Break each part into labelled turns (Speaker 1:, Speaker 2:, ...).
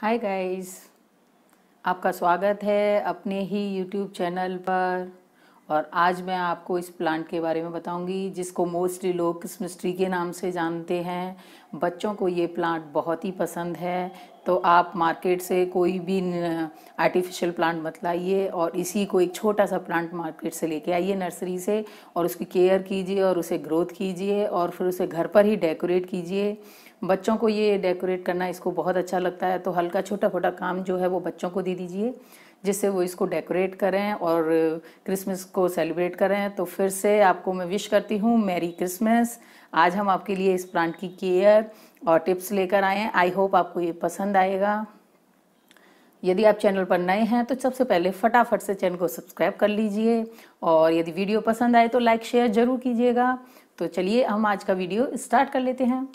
Speaker 1: hi guys आपका स्वागत है अपने ही यूट्यूब चैनल पर और आज मैं आपको इस प्लांट के बारे में बताऊंगी जिसको मोस्टली लोग क्रिसमस ट्री के नाम से जानते हैं बच्चों को ये प्लांट बहुत ही पसंद है तो आप मार्केट से कोई भी आर्टिफिशियल प्लांट मत लाइए और इसी को एक छोटा सा प्लांट मार्केट से लेके आइए नर्सरी से और उसकी केयर कीजिए और उसे ग्रोथ कीजिए और फिर उसे घर पर ही डेकोरेट कीजिए बच्चों को ये डेकोरेट करना इसको बहुत अच्छा लगता है तो हल्का छोटा छोटा काम जो है वो बच्चों को दे दीजिए जिससे वो इसको डेकोरेट करें और क्रिसमस को सेलिब्रेट करें तो फिर से आपको मैं विश करती हूँ मैरी क्रिसमस आज हम आपके लिए इस प्लांट की केयर और टिप्स लेकर आए हैं आई होप आपको ये पसंद आएगा यदि आप चैनल पर नए हैं तो सबसे पहले फटाफट से चैनल को सब्सक्राइब कर लीजिए और यदि वीडियो पसंद आए तो लाइक शेयर ज़रूर कीजिएगा तो चलिए हम आज का वीडियो स्टार्ट कर लेते हैं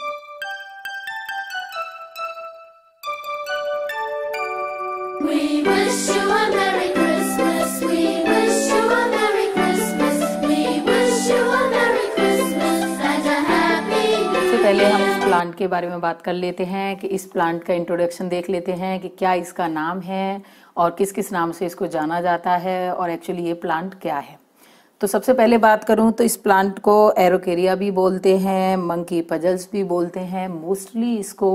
Speaker 1: पहले हम इस प्लांट के बारे में बात कर लेते हैं कि इस प्लांट का इंट्रोडक्शन देख लेते हैं कि क्या इसका नाम है और किस किस नाम से इसको जाना जाता है और एक्चुअली ये प्लांट क्या है तो सबसे पहले बात करूं तो इस प्लांट को एरोकेरिया भी बोलते हैं मंकी पजल्स भी बोलते हैं मोस्टली इसको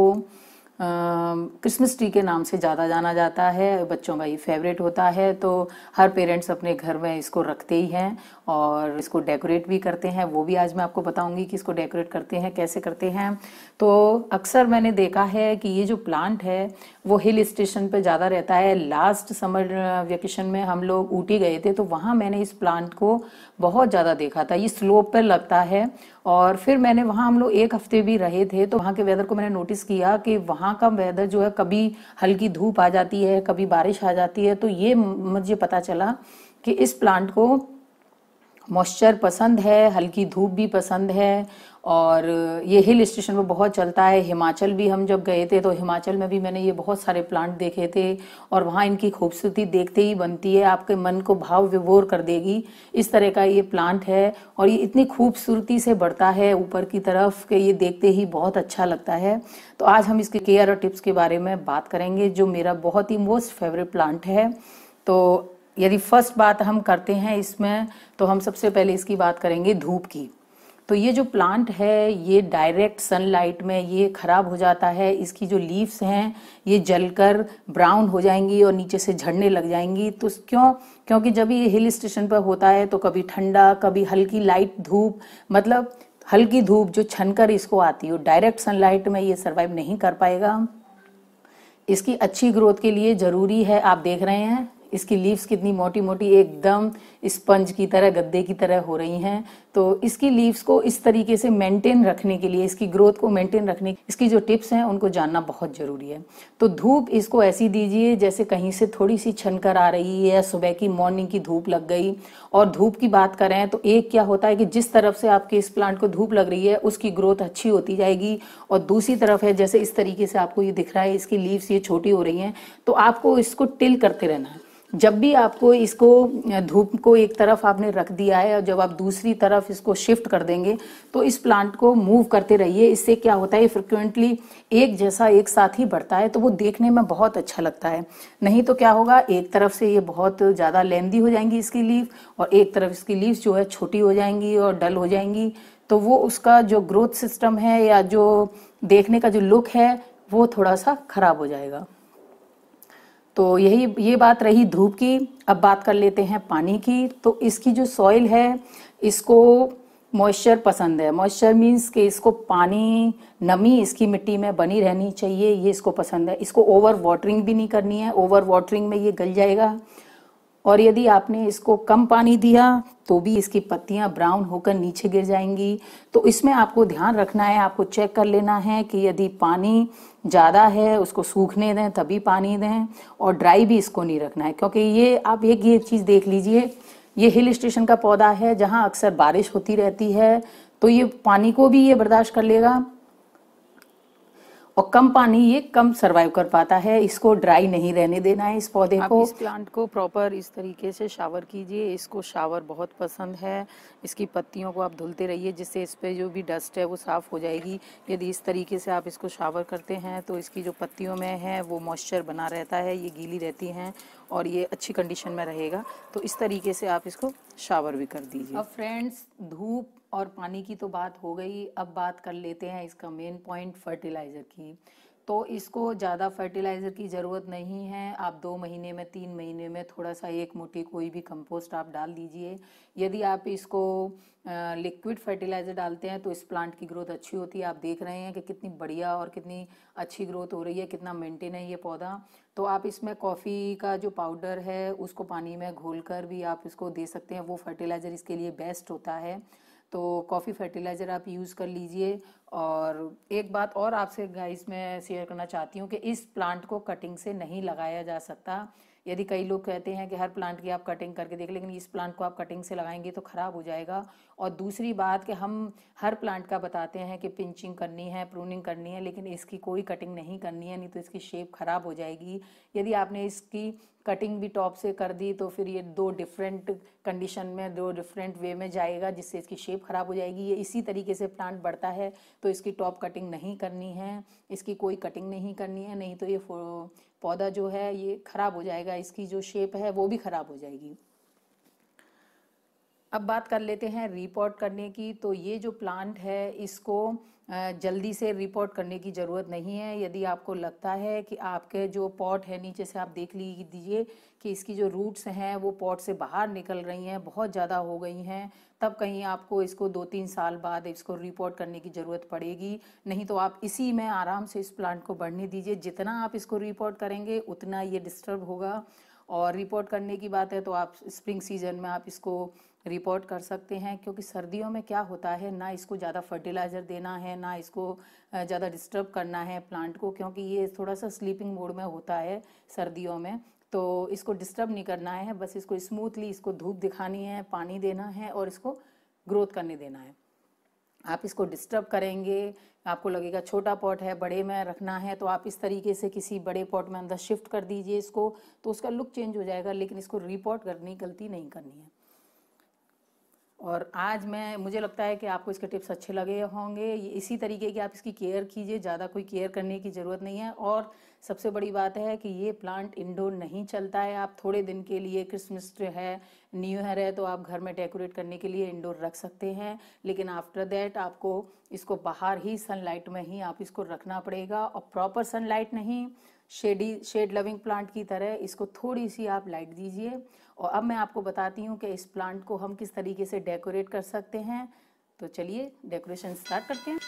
Speaker 1: क्रिसमस ट्री के नाम से ज़्यादा जाना जाता है बच्चों का ये फेवरेट होता है तो हर पेरेंट्स अपने घर में इसको रखते ही हैं और इसको डेकोरेट भी करते हैं वो भी आज मैं आपको बताऊंगी कि इसको डेकोरेट करते हैं कैसे करते हैं तो अक्सर मैंने देखा है कि ये जो प्लांट है वो हिल स्टेशन पर ज़्यादा रहता है लास्ट समर वेकेशन में हम लोग ऊटी गए थे तो वहाँ मैंने इस प्लांट को बहुत ज़्यादा देखा था ये स्लोप पर लगता है और फिर मैंने वहाँ हम लोग एक हफ्ते भी रहे थे तो वहाँ के वेदर को मैंने नोटिस किया कि वहाँ का वेदर जो है कभी हल्की धूप आ जाती है कभी बारिश आ जाती है तो ये मुझे पता चला कि इस प्लांट को मॉइस्चर पसंद है हल्की धूप भी पसंद है और ये हिल स्टेशन पर बहुत चलता है हिमाचल भी हम जब गए थे तो हिमाचल में भी मैंने ये बहुत सारे प्लांट देखे थे और वहाँ इनकी खूबसूरती देखते ही बनती है आपके मन को भाव विभोर कर देगी इस तरह का ये प्लांट है और ये इतनी खूबसूरती से बढ़ता है ऊपर की तरफ कि ये देखते ही बहुत अच्छा लगता है तो आज हम इसके केयर और टिप्स के बारे में बात करेंगे जो मेरा बहुत ही मोस्ट फेवरेट प्लांट है तो यदि फर्स्ट बात हम करते हैं इसमें तो हम सबसे पहले इसकी बात करेंगे धूप की तो ये जो प्लांट है ये डायरेक्ट सनलाइट में ये ख़राब हो जाता है इसकी जो लीव्स हैं ये जलकर ब्राउन हो जाएंगी और नीचे से झड़ने लग जाएंगी तो क्यों क्योंकि जब ये हिल स्टेशन पर होता है तो कभी ठंडा कभी हल्की लाइट धूप मतलब हल्की धूप जो छनकर इसको आती है डायरेक्ट सनलाइट में ये सर्वाइव नहीं कर पाएगा इसकी अच्छी ग्रोथ के लिए ज़रूरी है आप देख रहे हैं इसकी लीव्स कितनी मोटी मोटी एकदम स्पंज की तरह गद्दे की तरह हो रही हैं तो इसकी लीव्स को इस तरीके से मेंटेन रखने के लिए इसकी ग्रोथ को मेंटेन रखने इसकी जो टिप्स हैं उनको जानना बहुत ज़रूरी है तो धूप इसको ऐसी दीजिए जैसे कहीं से थोड़ी सी छनकर आ रही है या सुबह की मॉर्निंग की धूप लग गई और धूप की बात करें तो एक क्या होता है कि जिस तरफ से आपके इस प्लांट को धूप लग रही है उसकी ग्रोथ अच्छी होती जाएगी और दूसरी तरफ है जैसे इस तरीके से आपको ये दिख रहा है इसकी लीव्स ये छोटी हो रही हैं तो आपको इसको टिल करते रहना है जब भी आपको इसको धूप को एक तरफ आपने रख दिया है और जब आप दूसरी तरफ इसको शिफ्ट कर देंगे तो इस प्लांट को मूव करते रहिए इससे क्या होता है फ्रिक्वेंटली एक जैसा एक साथ ही बढ़ता है तो वो देखने में बहुत अच्छा लगता है नहीं तो क्या होगा एक तरफ से ये बहुत ज़्यादा लेंदी हो जाएंगी इसकी लीव और एक तरफ इसकी लीव्स जो है छोटी हो जाएंगी और डल हो जाएंगी तो वो उसका जो ग्रोथ सिस्टम है या जो देखने का जो लुक है वो थोड़ा सा खराब हो जाएगा तो यही ये बात रही धूप की अब बात कर लेते हैं पानी की तो इसकी जो सॉइल है इसको मॉइस्चर पसंद है मॉइस्चर मीन्स कि इसको पानी नमी इसकी मिट्टी में बनी रहनी चाहिए ये इसको पसंद है इसको ओवर वाटरिंग भी नहीं करनी है ओवर वाटरिंग में ये गल जाएगा और यदि आपने इसको कम पानी दिया तो भी इसकी पत्तियां ब्राउन होकर नीचे गिर जाएंगी तो इसमें आपको ध्यान रखना है आपको चेक कर लेना है कि यदि पानी ज़्यादा है उसको सूखने दें तभी पानी दें और ड्राई भी इसको नहीं रखना है क्योंकि ये आप एक ये चीज़ देख लीजिए ये हिल स्टेशन का पौधा है जहाँ अक्सर बारिश होती रहती है तो ये पानी को भी ये बर्दाश्त कर लेगा और कम पानी ये कम सरवाइव कर पाता है इसको ड्राई नहीं रहने देना है इस पौधे को इस प्लांट को प्रॉपर इस तरीके से शावर कीजिए इसको शावर बहुत पसंद है इसकी पत्तियों को आप धुलते रहिए जिससे इस पर जो भी डस्ट है वो साफ़ हो जाएगी यदि इस तरीके से आप इसको शावर करते हैं तो इसकी जो पत्तियों में है वो मॉइस्चर बना रहता है ये गीली रहती हैं और ये अच्छी कंडीशन में रहेगा तो इस तरीके से आप इसको शावर भी कर दीजिए अब फ्रेंड्स धूप और पानी की तो बात हो गई अब बात कर लेते हैं इसका मेन पॉइंट फर्टिलाइज़र की तो इसको ज़्यादा फर्टिलाइज़र की ज़रूरत नहीं है आप दो महीने में तीन महीने में थोड़ा सा एक मुट्ठी कोई भी कंपोस्ट आप डाल दीजिए यदि आप इसको लिक्विड फर्टिलाइज़र डालते हैं तो इस प्लांट की ग्रोथ अच्छी होती है आप देख रहे हैं कि कितनी बढ़िया और कितनी अच्छी ग्रोथ हो रही है कितना मेनटेन है ये पौधा तो आप इसमें कॉफ़ी का जो पाउडर है उसको पानी में घोल कर भी आप इसको दे सकते हैं वो फर्टिलाइज़र इसके लिए बेस्ट होता है तो कॉफ़ी फर्टिलाइज़र आप यूज़ कर लीजिए और एक बात और आपसे गाइस मैं शेयर करना चाहती हूँ कि इस प्लांट को कटिंग से नहीं लगाया जा सकता यदि कई लोग कहते हैं कि हर प्लांट की आप कटिंग करके देख लेकिन इस प्लांट को आप कटिंग से लगाएंगे तो ख़राब हो जाएगा और दूसरी बात कि हम हर प्लांट का बताते हैं कि पिंचिंग करनी है प्रूनिंग करनी है लेकिन इसकी कोई कटिंग नहीं करनी है नहीं तो इसकी शेप ख़राब हो जाएगी यदि आपने इसकी कटिंग भी टॉप से कर दी तो फिर ये दो डिफरेंट कंडीशन में दो डिफरेंट वे में जाएगा जिससे इसकी शेप ख़राब हो जाएगी ये इसी तरीके से प्लांट बढ़ता है तो इसकी टॉप कटिंग नहीं करनी है इसकी कोई कटिंग नहीं करनी है नहीं तो ये पौधा जो है ये खराब हो जाएगा इसकी जो शेप है वो भी खराब हो जाएगी अब बात कर लेते हैं रिपोर्ट करने की तो ये जो प्लांट है इसको जल्दी से रिपोर्ट करने की ज़रूरत नहीं है यदि आपको लगता है कि आपके जो पॉट है नीचे से आप देख लीजिए कि इसकी जो रूट्स हैं वो पॉट से बाहर निकल रही हैं बहुत ज़्यादा हो गई हैं तब कहीं आपको इसको दो तीन साल बाद इसको रिपोर्ट करने की ज़रूरत पड़ेगी नहीं तो आप इसी में आराम से इस प्लांट को बढ़ने दीजिए जितना आप इसको रिपोर्ट करेंगे उतना ये डिस्टर्ब होगा और रिपोर्ट करने की बात है तो आप स्प्रिंग सीजन में आप इसको रिपोर्ट कर सकते हैं क्योंकि सर्दियों में क्या होता है ना इसको ज़्यादा फर्टिलाइज़र देना है ना इसको ज़्यादा डिस्टर्ब करना है प्लांट को क्योंकि ये थोड़ा सा स्लीपिंग मोड में होता है सर्दियों में तो इसको डिस्टर्ब नहीं करना है बस इसको स्मूथली इसको धूप दिखानी है पानी देना है और इसको ग्रोथ करने देना है आप इसको डिस्टर्ब करेंगे आपको लगेगा छोटा पॉट है बड़े में रखना है तो आप इस तरीके से किसी बड़े पॉट में अंदर शिफ्ट कर दीजिए इसको तो उसका लुक चेंज हो जाएगा लेकिन इसको रिपोर्ट करनी गलती नहीं करनी है और आज मैं मुझे लगता है कि आपको इसके टिप्स अच्छे लगे होंगे इसी तरीके की आप इसकी केयर कीजिए ज़्यादा कोई केयर करने की ज़रूरत नहीं है और सबसे बड़ी बात है कि ये प्लांट इंडोर नहीं चलता है आप थोड़े दिन के लिए क्रिसमस है न्यू ईयर है तो आप घर में डेकोरेट करने के लिए इंडोर रख सकते हैं लेकिन आफ्टर दैट आपको इसको बाहर ही सनलाइट में ही आप इसको रखना पड़ेगा और प्रॉपर सनलाइट नहीं शेडी शेड लविंग प्लांट की तरह इसको थोड़ी सी आप लाइट दीजिए और अब मैं आपको बताती हूँ कि इस प्लांट को हम किस तरीके से डेकोरेट कर सकते हैं तो चलिए डेकोरेशन स्टार्ट करते हैं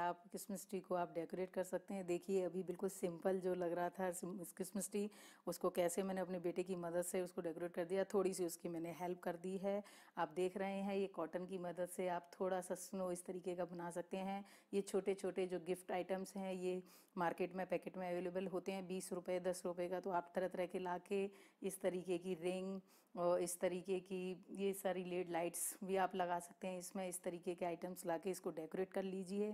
Speaker 1: आप क्रिसमस ट्री को आप डेकोरेट कर सकते हैं देखिए अभी बिल्कुल सिंपल जो लग रहा था क्रिसमस ट्री उसको कैसे मैंने अपने बेटे की मदद से उसको डेकोरेट कर दिया थोड़ी सी उसकी मैंने हेल्प कर दी है आप देख रहे हैं ये कॉटन की मदद से आप थोड़ा सा स्नो इस तरीके का बना सकते हैं ये छोटे छोटे जो गिफ्ट आइटम्स हैं ये मार्केट में पैकेट में अवेलेबल होते हैं बीस रुपये दस रुपये का तो आप तरह तरह के ला के इस तरीके की रिंग इस तरीके की ये सारी लेड लाइट्स भी आप लगा सकते हैं इसमें इस तरीके के आइटम्स ला के इसको डेकोरेट कर लीजिए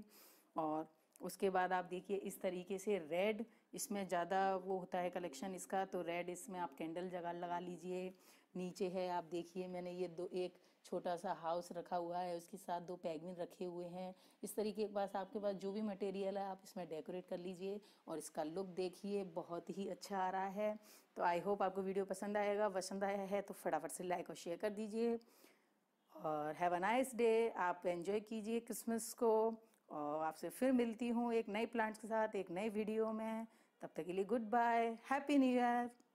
Speaker 1: और उसके बाद आप देखिए इस तरीके से रेड इसमें ज़्यादा वो होता है कलेक्शन इसका तो रेड इसमें आप कैंडल जगह लगा लीजिए नीचे है आप देखिए मैंने ये दो एक छोटा सा हाउस रखा हुआ है उसके साथ दो पैगमिन रखे हुए हैं इस तरीके के पास आपके पास जो भी मटेरियल है आप इसमें डेकोरेट कर लीजिए और इसका लुक देखिए बहुत ही अच्छा आ रहा है तो आई होप आपको वीडियो पसंद आएगा पसंद आया है तो फटाफट से लाइक और शेयर कर दीजिए और हैव अ नाइस डे आप एंजॉय कीजिए क्रिसमस को और आपसे फिर मिलती हूँ एक नए प्लांट्स के साथ एक नए वीडियो में तब तक के लिए goodbye happy new year